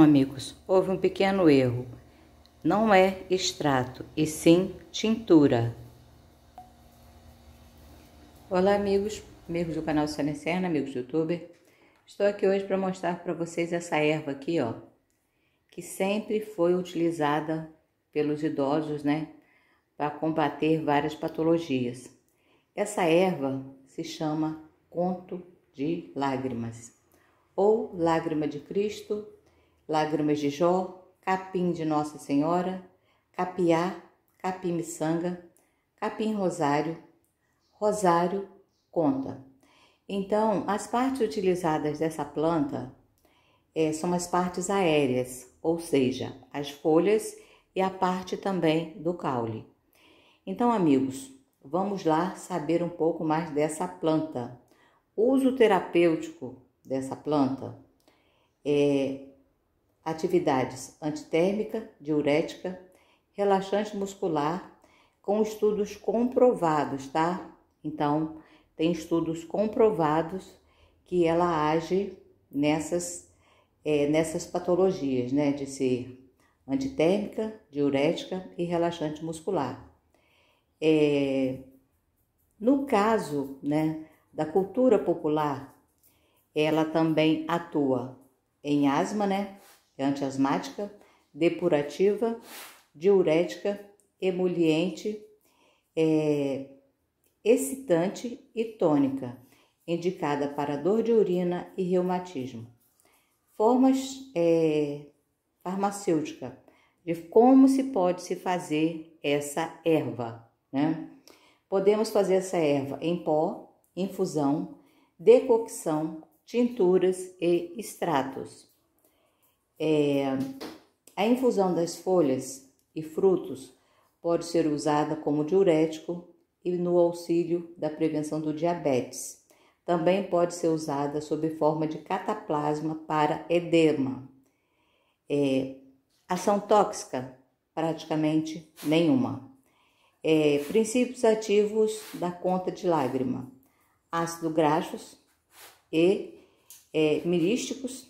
Então, amigos, houve um pequeno erro. Não é extrato, e sim tintura. Olá, amigos, amigos do canal Sonecerna, amigos do YouTube. Estou aqui hoje para mostrar para vocês essa erva aqui, ó, que sempre foi utilizada pelos idosos, né, para combater várias patologias. Essa erva se chama conto de lágrimas, ou lágrima de Cristo lágrimas de Jó, capim de Nossa Senhora, capiá, capim miçanga, capim rosário, rosário conda. Então, as partes utilizadas dessa planta é, são as partes aéreas, ou seja, as folhas e a parte também do caule. Então, amigos, vamos lá saber um pouco mais dessa planta. O uso terapêutico dessa planta é, atividades antitérmica, diurética, relaxante muscular, com estudos comprovados, tá? Então, tem estudos comprovados que ela age nessas, é, nessas patologias, né? De ser antitérmica, diurética e relaxante muscular. É, no caso, né, da cultura popular, ela também atua em asma, né? é antiasmática, depurativa, diurética, emoliente, é, excitante e tônica, indicada para dor de urina e reumatismo. Formas é, farmacêutica de como se pode se fazer essa erva, né? Podemos fazer essa erva em pó, infusão, decocção, tinturas e extratos. É, a infusão das folhas e frutos pode ser usada como diurético e no auxílio da prevenção do diabetes. Também pode ser usada sob forma de cataplasma para edema. É, ação tóxica? Praticamente nenhuma. É, princípios ativos da conta de lágrima: ácido graxos e é, mirísticos,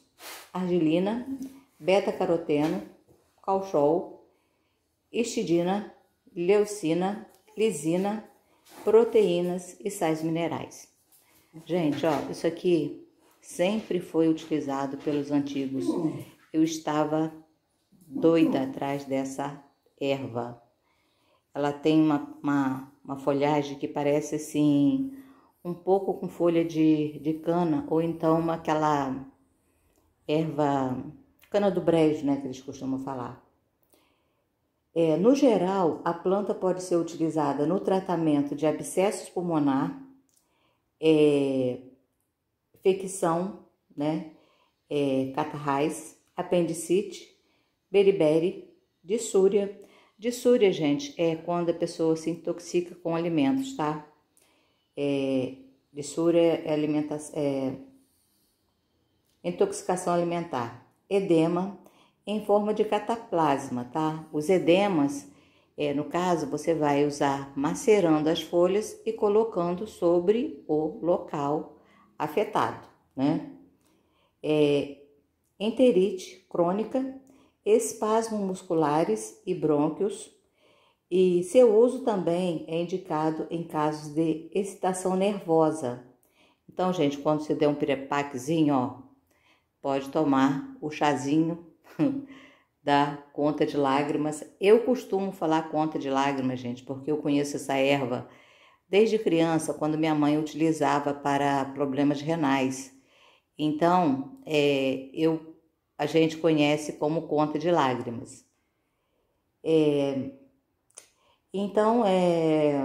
argilina beta-caroteno, cauchol, histidina, leucina, lisina, proteínas e sais minerais. Gente, ó, isso aqui sempre foi utilizado pelos antigos. Eu estava doida atrás dessa erva. Ela tem uma, uma, uma folhagem que parece assim, um pouco com folha de, de cana, ou então uma, aquela erva cana do brejo, né, que eles costumam falar. É, no geral, a planta pode ser utilizada no tratamento de abscessos pulmonar, é, infecção, né, é, catarrais, apendicite, beriberi, dissúria. Dissúria, gente, é quando a pessoa se intoxica com alimentos, tá? É, dissúria é, é intoxicação alimentar edema em forma de cataplasma, tá? Os edemas, é, no caso, você vai usar macerando as folhas e colocando sobre o local afetado, né? É, enterite crônica, espasmos musculares e brônquios, e seu uso também é indicado em casos de excitação nervosa. Então, gente, quando você der um pirepaquezinho, ó, pode tomar o chazinho da conta de lágrimas. Eu costumo falar conta de lágrimas, gente, porque eu conheço essa erva desde criança, quando minha mãe utilizava para problemas renais. Então, é, eu, a gente conhece como conta de lágrimas. É, então, é,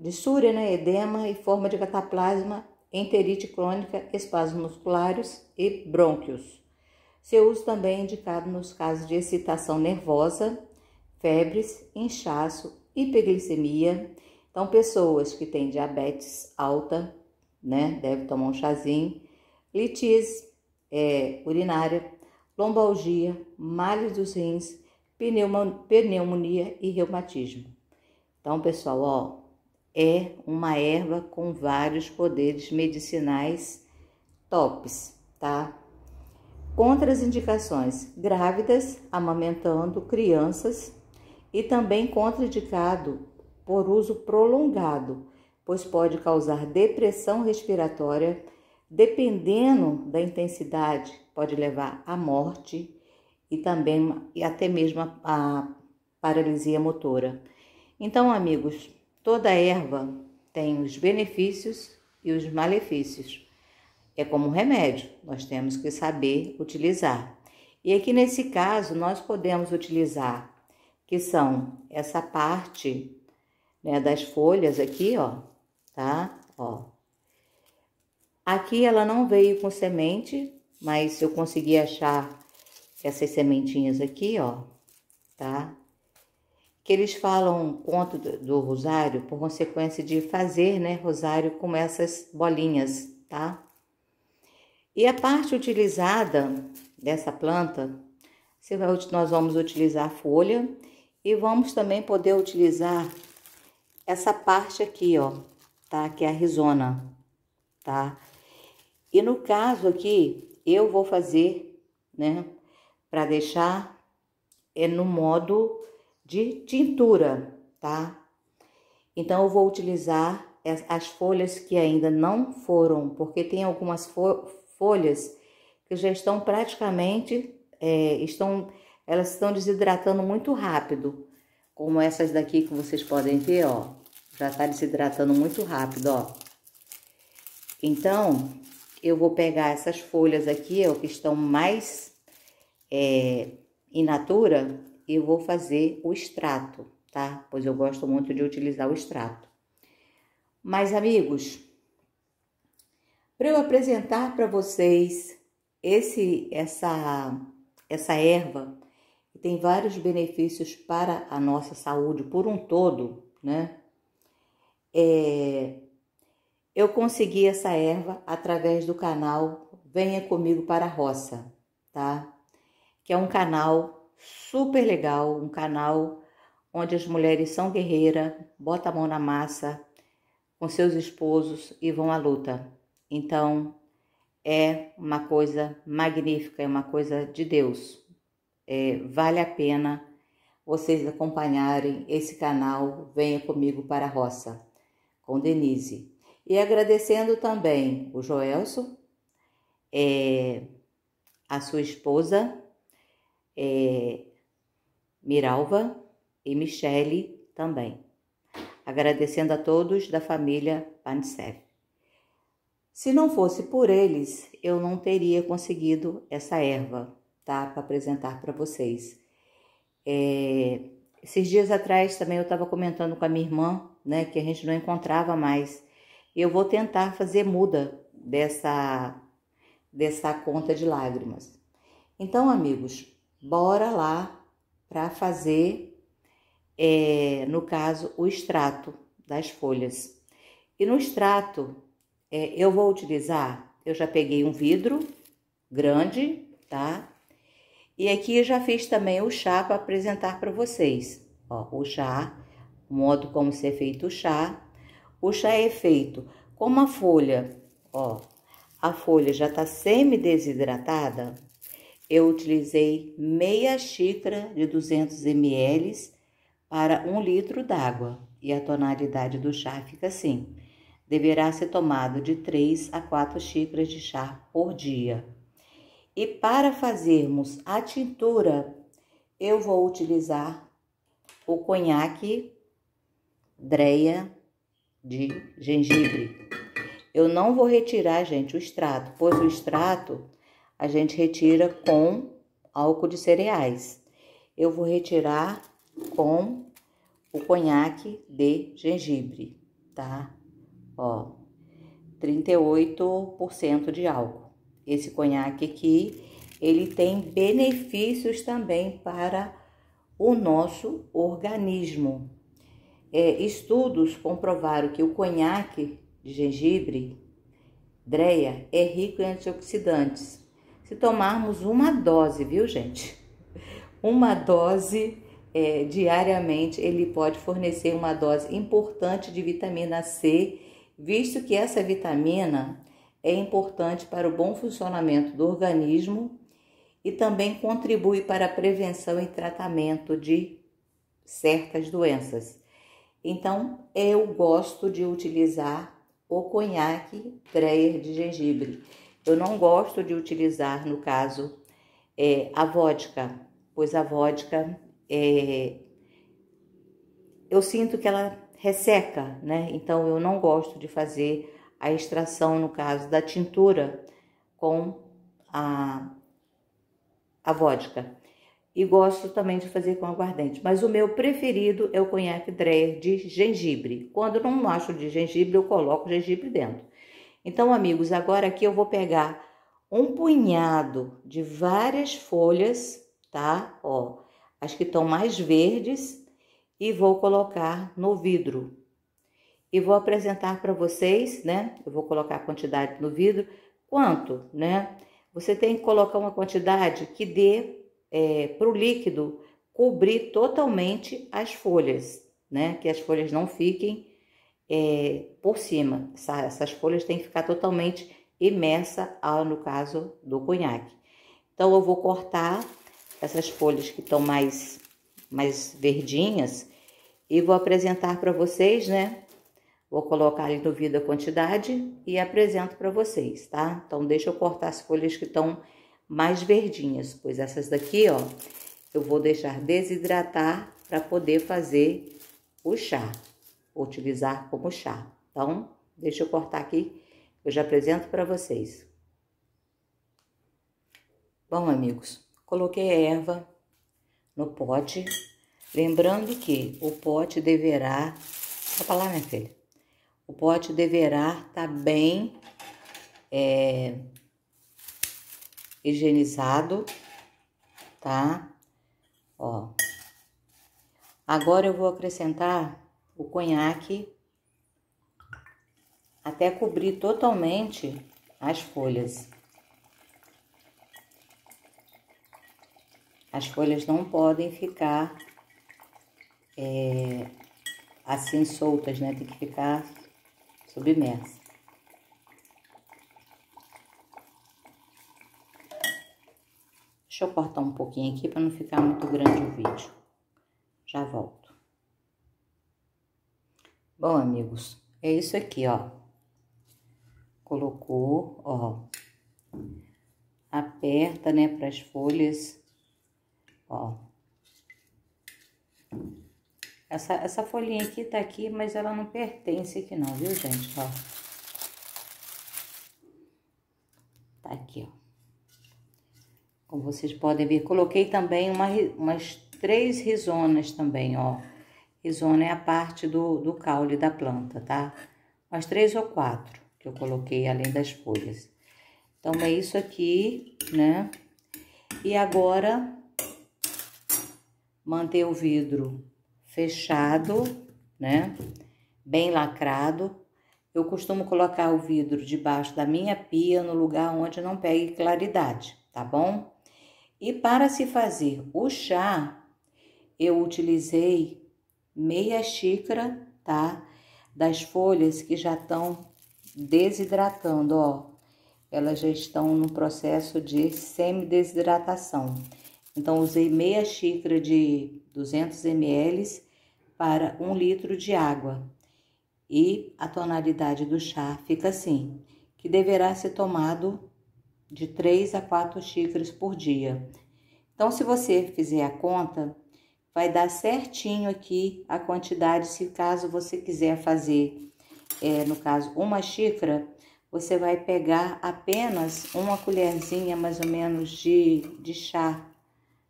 de súria, né, edema e forma de cataplasma enterite crônica, espasmos musculares e brônquios. Seu uso também é indicado nos casos de excitação nervosa, febres, inchaço, hiperglicemia. Então, pessoas que têm diabetes alta, né, deve tomar um chazinho, litíase é, urinária, lombalgia, males dos rins, pneumonia e reumatismo. Então, pessoal, ó, é uma erva com vários poderes medicinais tops, tá? Contra-indicações: grávidas, amamentando crianças e também contraindicado por uso prolongado, pois pode causar depressão respiratória, dependendo da intensidade, pode levar à morte e também e até mesmo a, a paralisia motora. Então, amigos, Toda erva tem os benefícios e os malefícios. É como um remédio, nós temos que saber utilizar. E aqui nesse caso, nós podemos utilizar que são essa parte né, das folhas aqui, ó, tá? Ó. Aqui ela não veio com semente, mas eu consegui achar essas sementinhas aqui, ó, tá? que eles falam um conto do, rosário por consequência de fazer né, rosário com essas bolinhas, tá? E a parte utilizada dessa planta, vai, nós vamos utilizar a folha e vamos também poder utilizar essa parte aqui, ó, tá? Que é a rizona, tá? E no caso aqui, eu vou fazer, né, para deixar é no modo de tintura, tá? Então eu vou utilizar as folhas que ainda não foram, porque tem algumas folhas que já estão praticamente, é, estão, elas estão desidratando muito rápido, como essas daqui que vocês podem ver, ó, já tá desidratando muito rápido, ó. Então, eu vou pegar essas folhas aqui, ó, que estão mais é, in natura, eu vou fazer o extrato, tá? Pois eu gosto muito de utilizar o extrato. Mas, amigos, para eu apresentar para vocês esse essa essa erva que tem vários benefícios para a nossa saúde por um todo, né? É, eu consegui essa erva através do canal Venha Comigo para a Roça, tá? Que é um canal super legal, um canal onde as mulheres são guerreiras, botam a mão na massa com seus esposos e vão à luta. Então, é uma coisa magnífica, é uma coisa de Deus. É, vale a pena vocês acompanharem esse canal Venha Comigo para a Roça, com Denise. E agradecendo também o Joelson, é, a sua esposa, é, Miralva e Michele também. Agradecendo a todos da família Pantsev. Se não fosse por eles, eu não teria conseguido essa erva, tá? Para apresentar para vocês. É, esses dias atrás também eu estava comentando com a minha irmã, né, que a gente não encontrava mais. Eu vou tentar fazer muda dessa dessa conta de lágrimas. Então, amigos, bora lá para fazer, é, no caso, o extrato das folhas. E no extrato, é, eu vou utilizar, eu já peguei um vidro grande, tá? E aqui já fiz também o chá para apresentar para vocês. Ó, o chá, o modo como ser feito o chá. O chá é feito com uma folha, ó, a folha já está semi-desidratada, eu utilizei meia xícara de 200 ml para um litro d'água e a tonalidade do chá fica assim. Deverá ser tomado de 3 a 4 xícaras de chá por dia. E para fazermos a tintura, eu vou utilizar o conhaque dreia de gengibre. Eu não vou retirar, gente, o extrato, pois o extrato a gente retira com álcool de cereais. Eu vou retirar com o conhaque de gengibre, tá? Ó, 38% de álcool. Esse conhaque aqui, ele tem benefícios também para o nosso organismo. É, estudos comprovaram que o conhaque de gengibre, dreia, é rico em antioxidantes, se tomarmos uma dose, viu, gente? Uma dose é, diariamente, ele pode fornecer uma dose importante de vitamina C, visto que essa vitamina é importante para o bom funcionamento do organismo e também contribui para a prevenção e tratamento de certas doenças. Então, eu gosto de utilizar o conhaque Dreyer de gengibre. Eu não gosto de utilizar, no caso, é, a vodka, pois a vodka é, eu sinto que ela resseca, né? Então eu não gosto de fazer a extração, no caso, da tintura com a, a vodka. E gosto também de fazer com aguardente. Mas o meu preferido é o conhaque Dreyer de gengibre. Quando não acho de gengibre, eu coloco gengibre dentro. Então, amigos, agora aqui eu vou pegar um punhado de várias folhas, tá? Ó, as que estão mais verdes e vou colocar no vidro. E vou apresentar para vocês, né? Eu vou colocar a quantidade no vidro. Quanto, né? Você tem que colocar uma quantidade que dê é, para o líquido cobrir totalmente as folhas, né? Que as folhas não fiquem é, por cima. Essa, essas folhas têm que ficar totalmente imersa, ao, no caso do cunhaque. Então, eu vou cortar essas folhas que estão mais, mais verdinhas e vou apresentar para vocês, né? Vou colocar ali no vidro a quantidade e apresento para vocês, tá? Então, deixa eu cortar as folhas que estão mais verdinhas, pois essas daqui, ó, eu vou deixar desidratar para poder fazer o chá utilizar como chá. Então, deixa eu cortar aqui, eu já apresento para vocês. Bom, amigos, coloquei a erva no pote, lembrando que o pote deverá, só para lá, minha filha, o pote deverá estar tá bem é, higienizado, tá? Ó. Agora eu vou acrescentar o conhaque até cobrir totalmente as folhas. As folhas não podem ficar é, assim soltas, né? Tem que ficar submersa. Deixa eu cortar um pouquinho aqui para não ficar muito grande o vídeo. Já volto. Bom, amigos, é isso aqui, ó. Colocou, ó. Aperta, né, para as folhas, ó. Essa, essa folhinha aqui tá aqui, mas ela não pertence aqui não, viu, gente? Ó. Tá aqui, ó. Como vocês podem ver, coloquei também uma, umas três risonas também, ó. Zona é a parte do, do caule da planta, tá? Mais três ou quatro que eu coloquei além das folhas. Então, é isso aqui, né? E agora, manter o vidro fechado, né? Bem lacrado. Eu costumo colocar o vidro debaixo da minha pia, no lugar onde não pegue claridade, tá bom? E para se fazer o chá, eu utilizei meia xícara, tá? Das folhas que já estão desidratando, ó. Elas já estão no processo de semi-desidratação. Então, usei meia xícara de 200 ml para um litro de água. E a tonalidade do chá fica assim, que deverá ser tomado de 3 a 4 xícaras por dia. Então, se você fizer a conta, vai dar certinho aqui a quantidade, se caso você quiser fazer, é, no caso, uma xícara, você vai pegar apenas uma colherzinha mais ou menos de, de chá,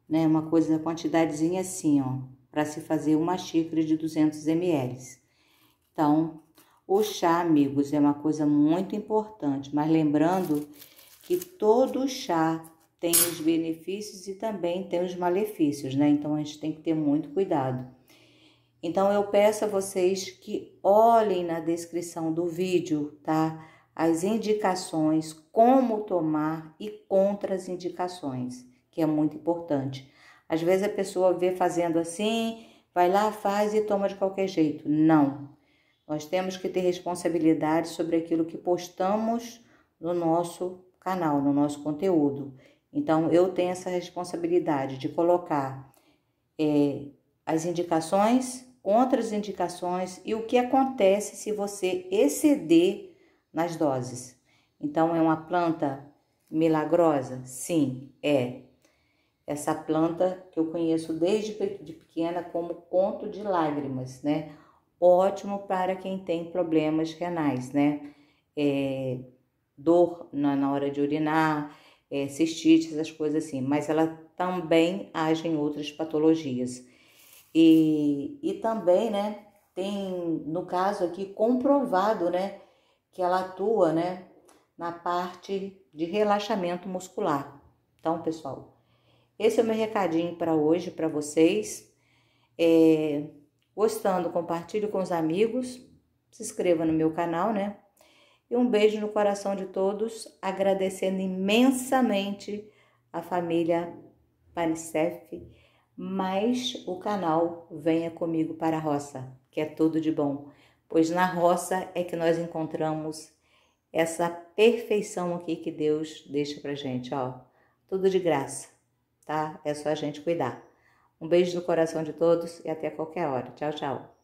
né? Uma coisa, uma quantidadezinha assim, ó, para se fazer uma xícara de 200 ml. Então, o chá, amigos, é uma coisa muito importante, mas lembrando que todo chá tem os benefícios e também tem os malefícios, né? Então a gente tem que ter muito cuidado. Então eu peço a vocês que olhem na descrição do vídeo, tá? As indicações, como tomar e contra as indicações, que é muito importante. Às vezes a pessoa vê fazendo assim, vai lá, faz e toma de qualquer jeito. Não. Nós temos que ter responsabilidade sobre aquilo que postamos no nosso canal, no nosso conteúdo. Então, eu tenho essa responsabilidade de colocar é, as indicações, indicações e o que acontece se você exceder nas doses. Então, é uma planta milagrosa? Sim, é. Essa planta que eu conheço desde de pequena como conto de lágrimas, né? Ótimo para quem tem problemas renais, né? É, dor na, na hora de urinar, é, cistite, essas coisas assim, mas ela também age em outras patologias. E, e também, né, tem, no caso aqui, comprovado, né, que ela atua, né, na parte de relaxamento muscular. Então, pessoal, esse é o meu recadinho para hoje, para vocês. É, gostando, compartilhe com os amigos, se inscreva no meu canal, né? e um beijo no coração de todos, agradecendo imensamente a família Panicef, mas o canal Venha Comigo para a Roça, que é tudo de bom, pois na roça é que nós encontramos essa perfeição aqui que Deus deixa pra gente, ó. Tudo de graça, tá? É só a gente cuidar. Um beijo no coração de todos e até qualquer hora. Tchau, tchau.